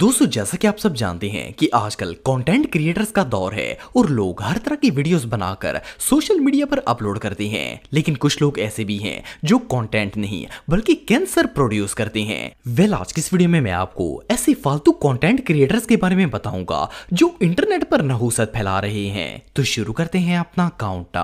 दोस्तों जैसा कि आप सब जानते हैं कि आजकल कंटेंट क्रिएटर्स का दौर है और लोग हर तरह की वीडियोस बनाकर सोशल मीडिया पर अपलोड करते हैं लेकिन कुछ लोग ऐसे भी हैं जो कंटेंट नहीं बल्कि कैंसर प्रोड्यूस करते हैं वेल आज की इस वीडियो में मैं आपको ऐसे फालतू कंटेंट क्रिएटर्स के बारे में बताऊंगा जो इंटरनेट पर नहूसत फैला रहे हैं तो शुरू करते हैं अपना काउंट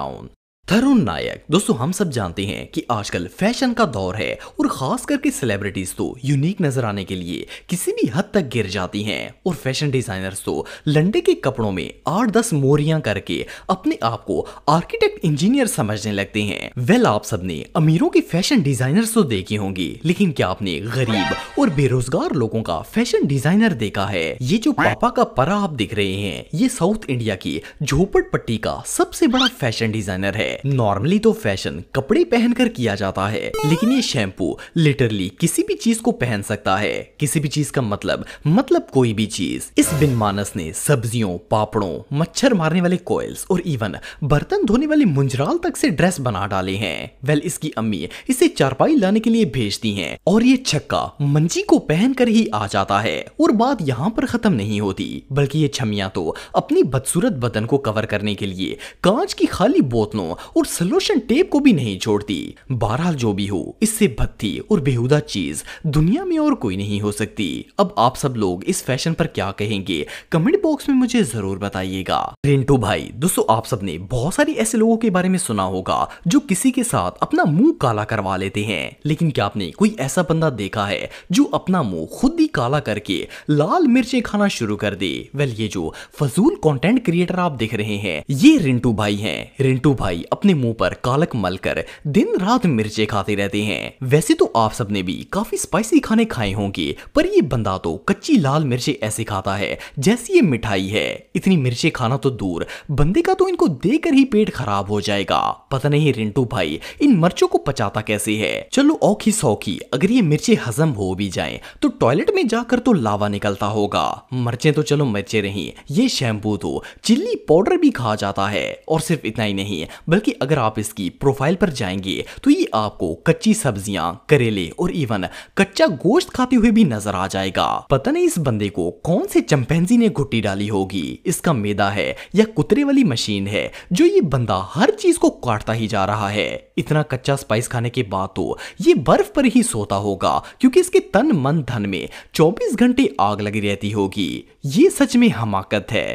तरुण नायक दोस्तों हम सब जानते हैं कि आजकल फैशन का दौर है और खास करके सेलिब्रिटीज तो यूनिक नजर आने के लिए किसी भी हद तक गिर जाती हैं और फैशन डिजाइनर्स तो लंडे के कपड़ों में आठ दस मोरियां करके अपने आप को आर्किटेक्ट इंजीनियर समझने लगते हैं वेल आप सबने अमीरों के फैशन डिजाइनर्स तो देखे होंगे लेकिन क्या आपने गरीब और बेरोजगार लोगों का फैशन डिजाइनर देखा है ये जो पापा का परा आप दिख रहे हैं ये साउथ इंडिया की झोपड़ पट्टी का सबसे बड़ा फैशन डिजाइनर है नॉर्मली तो फैशन कपड़े पहनकर किया जाता है लेकिन ये शैम्पू लिटरली किसी भी चीज को पहन सकता है किसी भी चीज का मतलब मतलब कोई भी चीज इस बिन मानस ने सब्जियों पापड़ों मच्छर मारने वाले कोयल्स और इवन बर्तन धोने वाले मुंजराल तक से ड्रेस बना डाले हैं वेल इसकी अम्मी इसे चारपाई लाने के लिए भेजती हैं और ये छक्का मंजी को पहनकर ही आ जाता है और बात यहाँ पर खत्म नहीं होती बल्कि ये छमिया तो अपनी बदसूरत बदन को कवर करने के लिए कांच की खाली बोतलों और सोल्यूशन टेप को भी नहीं छोड़ती बहरहाल जो भी हो इससे भत्ती और बेहुदा चीज दुनिया में और कोई नहीं हो सकती अब आप सब लोग इस फैशन पर क्या कहेंगे कमेंट बॉक्स में मुझे जरूर बताइएगा रिंटू भाई दोस्तों आप सबने बहुत सारी ऐसे लोगों के बारे में सुना होगा जो किसी के साथ अपना मुंह काला करवा लेते हैं लेकिन क्या आपने कोई ऐसा बंदा देखा है जो अपना मुंह खुद ही काला करके लाल मिर्चें खाना शुरू कर दे वेल ये जो फजूल कंटेंट क्रिएटर आप देख रहे हैं ये रिंटू भाई हैं रिंटू भाई अपने मुंह पर कालक मलकर दिन रात मिर्चे खाती रहती हैं वैसे तो आप सबने भी काफी स्पाइसी खाने खाए होंगे पर ये बंदा तो कच्ची लाल मिर्चे ऐसे खाता है जैसी ये मिठाई है इतनी मिर्चे खाना तो दूर बंदे का तो इनको देकर ही पेट खराब हो जाएगा पता नहीं रिंटू भाई इन मिर्चों को पचाता कैसे है चलो औखी सौखी अगर ये मिर्चे हजम हो भी जाए तो टॉयलेट में जाकर तो लावा निकलता होगा मर्चे तो चलो मिर्चें रही ये शैम्पू तो चिल्ली पाउडर भी खा जाता है और सिर्फ इतना ही नहीं बल्कि बल्कि अगर आप इसकी प्रोफाइल पर जाएंगे तो ये आपको कच्ची सब्जियां करेले और इवन कच्चा गोश्त खाते हुए भी नजर आ जाएगा पता नहीं इस बंदे को कौन से चंपेन्जी ने घुट्टी डाली होगी इसका मेदा है या कुतरे वाली मशीन है जो ये बंदा हर चीज को काटता ही जा रहा है इतना कच्चा स्पाइस खाने के बाद तो ये बर्फ पर ही सोता होगा क्योंकि इसके तन मन धन में 24 घंटे आग लगी रहती होगी ये सच में हमाकत है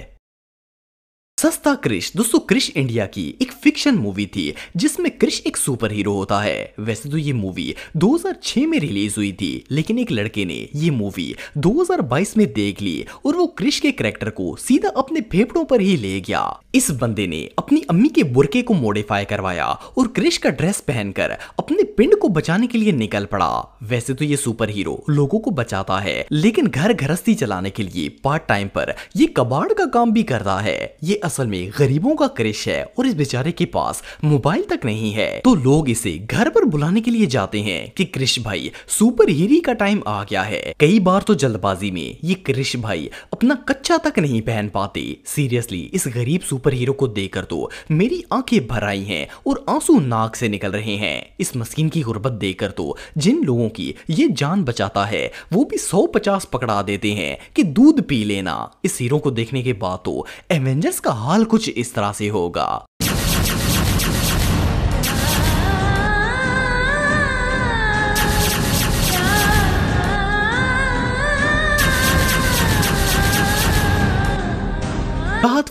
सस्ता क्रिश दोस्तों क्रिश इंडिया की एक फिक्शन मूवी थी जिसमें क्रिश एक सुपर हीरो होता है वैसे तो ये मूवी 2006 में रिलीज हुई थी लेकिन एक लड़के ने ये मूवी 2022 में देख ली और वो क्रिश के करेक्टर को सीधा अपने फेफड़ों पर ही ले गया इस बंदे ने अपनी अम्मी के बुरके को मॉडिफाई करवाया और क्रिश का ड्रेस पहनकर अपने पिंड को बचाने के लिए निकल पड़ा वैसे तो ये सुपर हीरो लोगों को बचाता है लेकिन घर घरस्ती चलाने के लिए पार्ट टाइम पर ये कबाड़ का काम भी करता है ये असल में गरीबों का क्रिश है और इस बेचारे के पास मोबाइल तक नहीं है तो लोग इसे घर पर बुलाने के लिए जाते हैं कि क्रिश भाई सुपर हीरी का टाइम आ गया है कई बार तो जल्दबाजी में ये क्रिश भाई अपना कच्चा तक नहीं पहन पाते सीरियसली इस गरीब सुपर हीरो को देखकर तो मेरी आंखें भर आई है और आंसू नाक से निकल रहे हैं इस मस्किन की गुर्बत देखकर तो जिन लोगों की ये जान बचाता है वो भी सौ पचास पकड़ा देते हैं कि दूध पी लेना इस हीरो को देखने के बाद तो एवेंजर्स का हाल कुछ इस तरह से होगा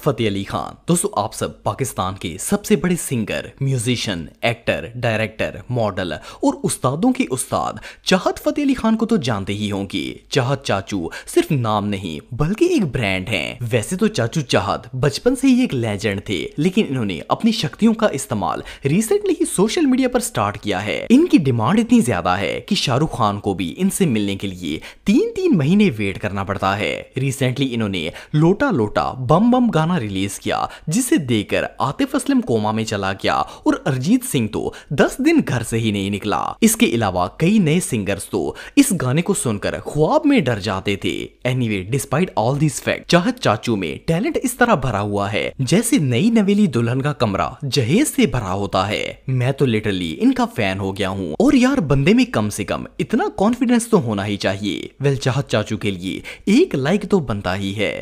फतेह अली खान दोस्तों आप सब पाकिस्तान के सबसे बड़े singer musician actor director model और उस्तादों के उस्ताद चाहत फतेह अली खान को तो जानते ही होंगे चाहत चाचू सिर्फ नाम नहीं बल्कि एक ब्रांड है वैसे तो चाचू चाहत बचपन से ही एक लेजेंड थे लेकिन इन्होंने अपनी शक्तियों का इस्तेमाल रिसेंटली ही सोशल मीडिया पर स्टार्ट किया है इनकी डिमांड इतनी ज्यादा है की शाहरुख खान को भी इनसे मिलने के लिए तीन तीन महीने वेट करना पड़ता है रिसेंटली इन्होंने लोटा लोटा बम बम गाना गाना रिलीज किया जिसे देखकर आतिफ असलम कोमा में चला गया और अरिजीत सिंह तो दस दिन घर से ही नहीं निकला इसके अलावा कई नए सिंगर्स तो इस गाने को सुनकर ख्वाब में डर जाते थे anyway despite all this fact Chahat चाचू में टैलेंट इस तरह भरा हुआ है जैसे नई नवेली दुल्हन का कमरा जहेज से भरा होता है मैं तो लिटरली इनका फैन हो गया हूँ और यार बंदे में कम से कम इतना कॉन्फिडेंस तो होना ही चाहिए वेल चाहत चाचू के लिए एक लाइक तो बनता ही है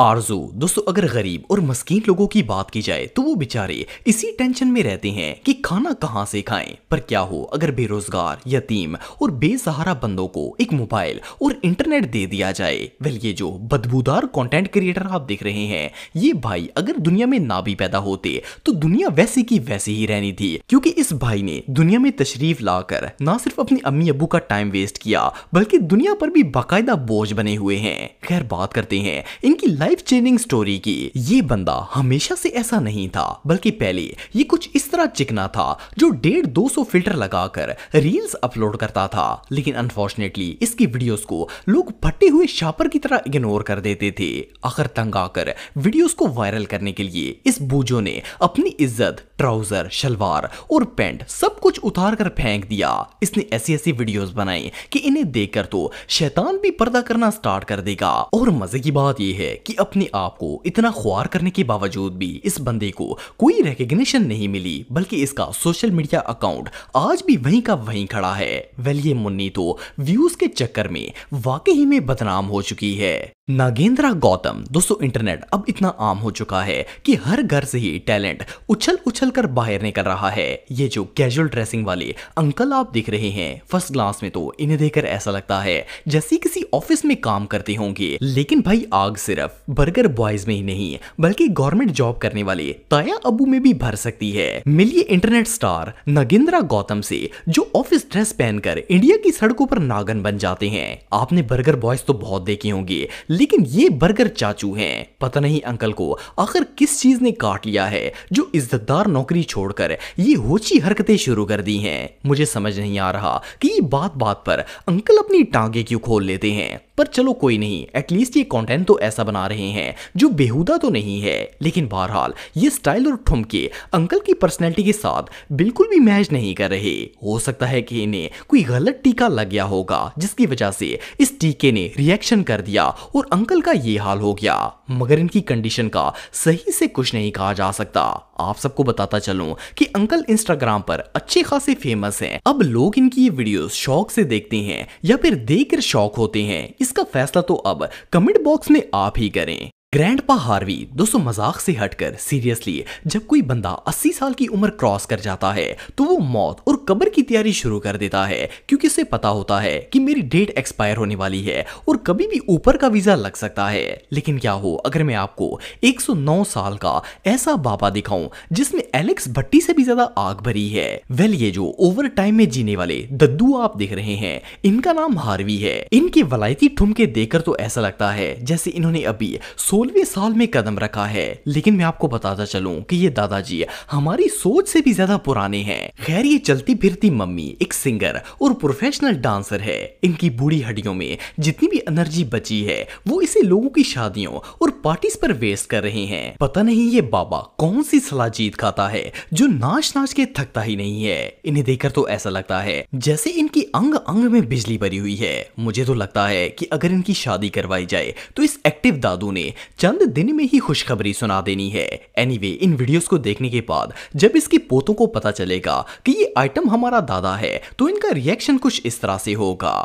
आरजू दोस्तों अगर गरीब और मस्किन लोगों की बात की जाए तो वो बेचारे इसी टेंशन में रहते हैं कि खाना कहाँ से खाएं पर क्या हो अगर बेरोजगार यतीम और बेसहारा बंदों को एक मोबाइल और इंटरनेट दे दिया जाए वेल ये जो बदबूदार कंटेंट क्रिएटर आप देख रहे हैं ये भाई अगर दुनिया में ना भी पैदा होते तो दुनिया वैसी की वैसी ही रहनी थी क्योंकि इस भाई ने दुनिया में तशरीफ लाकर ना सिर्फ अपनी अम्मी अबू का टाइम वेस्ट किया बल्कि दुनिया पर भी बाकायदा बोझ बने हुए हैं खैर बात करते हैं इनकी लाइफ चेंजिंग स्टोरी की ये बंदा हमेशा से ऐसा नहीं था बल्कि पहले ये कुछ इस तरह चिकना था जो डेढ़ दो सौ फिल्टर लगाकर रील्स अपलोड करता था लेकिन अनफॉर्चुनेटली इसकी वीडियोस को लोग फटे हुए शापर की तरह इग्नोर कर देते थे आखिर तंग आकर वीडियोस को वायरल करने के लिए इस बूजो ने अपनी इज्जत ट्राउजर शलवार और पैंट सब कुछ उतार कर फेंक दिया इसने ऐसी ऐसी वीडियोस बनाई कि इन्हें देखकर तो शैतान भी पर्दा करना स्टार्ट कर देगा और मजे की बात यह है कि अपने आप को इतना ख्वार करने के बावजूद भी इस बंदे को कोई रिकग्निशन नहीं मिली बल्कि इसका सोशल मीडिया अकाउंट आज भी वहीं का वहीं खड़ा है वेल ये मुन्नी तो व्यूज के चक्कर में वाकई में बदनाम हो चुकी है नागेंद्रा गौतम दोस्तों इंटरनेट अब इतना आम हो चुका है कि हर घर से ही टैलेंट उछल उछल कर बाहर निकल रहा है ये जो कैजुअल ड्रेसिंग वाले अंकल आप दिख रहे हैं फर्स्ट क्लास में तो इन्हें देखकर ऐसा लगता है जैसे किसी ऑफिस में काम करते होंगे लेकिन भाई आग सिर्फ बर्गर बॉयज में ही नहीं बल्कि गवर्नमेंट जॉब करने वाले ताया अबू में भी भर सकती है मिलिए इंटरनेट स्टार नागेंद्रा गौतम से जो ऑफिस ड्रेस पहनकर इंडिया की सड़कों पर नागन बन जाते हैं आपने बर्गर बॉयज तो बहुत देखे होंगे लेकिन ये बर्गर चाचू हैं पता नहीं अंकल को आखिर किस चीज ने काट लिया है जो इज्जतदार नौकरी छोड़कर ये होची हरकतें शुरू कर दी हैं मुझे समझ नहीं आ रहा कि ये बात बात पर अंकल अपनी टांगे क्यों खोल लेते हैं पर चलो कोई नहीं एटलीस्ट ये कंटेंट तो ऐसा बना रहे हैं जो बेहुदा तो नहीं है लेकिन बहरहाल ये स्टाइल और ठुमके अंकल की पर्सनैलिटी के साथ बिल्कुल भी मैच नहीं कर रहे हो सकता है कि इन्हें कोई गलत टीका लग गया होगा जिसकी वजह से इस टीके ने रिएक्शन कर दिया और अंकल का ये हाल हो गया मगर इनकी कंडीशन का सही से कुछ नहीं कहा जा सकता आप सबको बताता चलूं कि अंकल इंस्टाग्राम पर अच्छे खासे फेमस हैं अब लोग इनकी ये वीडियोस शौक से देखते हैं या फिर देखकर शौक होते हैं इसका फैसला तो अब कमेंट बॉक्स में आप ही करें ग्रैंड पा हार्वी दोस्तों मजाक से हटकर सीरियसली जब कोई बंदा 80 साल की उम्र क्रॉस कर जाता है तो वो मौत और कब्र की तैयारी शुरू कर देता है क्योंकि उसे पता होता है कि मेरी डेट एक्सपायर होने वाली है और कभी भी ऊपर का वीजा लग सकता है लेकिन क्या हो अगर मैं आपको 109 साल का ऐसा बाबा दिखाऊं जिसमें एलेक्स भट्टी से भी ज्यादा आग भरी है वेल ये जो ओवर टाइम में जीने वाले दद्दू आप देख रहे हैं इनका नाम हार्वी है इनके वलायती ठुमके देकर तो ऐसा लगता है जैसे इन्होंने अभी सो सोलहवें साल में कदम रखा है लेकिन मैं आपको बताता चलूं कि ये दादाजी हमारी सोच से भी ज्यादा पुराने हैं खैर ये चलती फिरती मम्मी एक सिंगर और प्रोफेशनल डांसर है इनकी बूढ़ी हड्डियों में जितनी भी एनर्जी बची है वो इसे लोगों की शादियों और पार्टीज पर वेस्ट कर रहे हैं पता नहीं ये बाबा कौन सी सलाह जीत खाता है जो नाच नाच के थकता ही नहीं है इन्हें देखकर तो ऐसा लगता है जैसे इनकी अंग अंग में बिजली भरी हुई है मुझे तो लगता है कि अगर इनकी शादी करवाई जाए तो इस एक्टिव दादू ने चंद दिन में ही खुशखबरी सुना देनी है एनीवे anyway, इन वीडियोस को देखने के बाद जब इसके पोतों को पता चलेगा कि ये आइटम हमारा दादा है तो इनका रिएक्शन कुछ इस तरह से होगा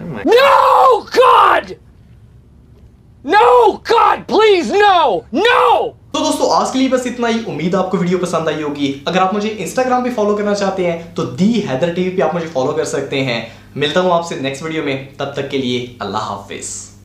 no god no god please no no तो दोस्तों आज के लिए बस इतना ही उम्मीद आपको वीडियो पसंद आई होगी अगर आप मुझे इंस्टाग्राम पे फॉलो करना चाहते हैं तो दी हैदर टीवी पे आप मुझे फॉलो कर सकते हैं मिलता हूं आपसे नेक्स्ट वीडियो में तब तक के लिए अल्लाह हाफिज़